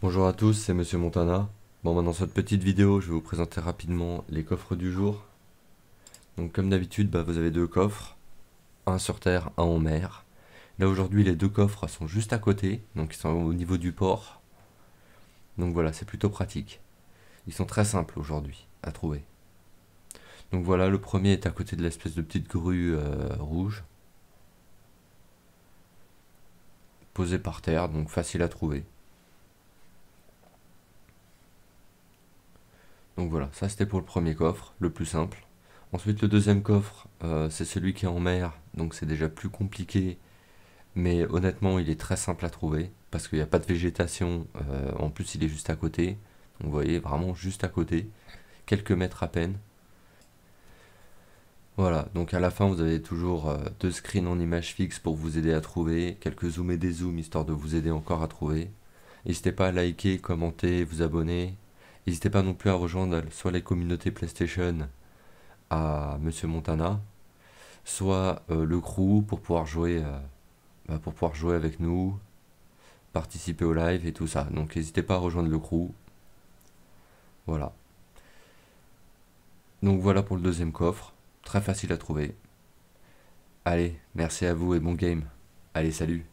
Bonjour à tous, c'est Monsieur Montana. Bon, maintenant dans cette petite vidéo, je vais vous présenter rapidement les coffres du jour. Donc, comme d'habitude, bah, vous avez deux coffres, un sur terre, un en mer. Là aujourd'hui, les deux coffres sont juste à côté, donc ils sont au niveau du port. Donc voilà, c'est plutôt pratique. Ils sont très simples aujourd'hui à trouver. Donc voilà, le premier est à côté de l'espèce de petite grue euh, rouge posée par terre, donc facile à trouver. Donc voilà, ça c'était pour le premier coffre, le plus simple. Ensuite le deuxième coffre, euh, c'est celui qui est en mer, donc c'est déjà plus compliqué. Mais honnêtement, il est très simple à trouver, parce qu'il n'y a pas de végétation, euh, en plus il est juste à côté. Donc vous voyez, vraiment juste à côté, quelques mètres à peine. Voilà, donc à la fin vous avez toujours euh, deux screens en image fixe pour vous aider à trouver, quelques zooms et des zooms histoire de vous aider encore à trouver. N'hésitez pas à liker, commenter, vous abonner, N'hésitez pas non plus à rejoindre soit les communautés PlayStation à Monsieur Montana, soit euh, le crew pour pouvoir jouer, euh, bah, pour pouvoir jouer avec nous, participer au live et tout ça. Donc n'hésitez pas à rejoindre le crew. Voilà. Donc voilà pour le deuxième coffre. Très facile à trouver. Allez, merci à vous et bon game. Allez, salut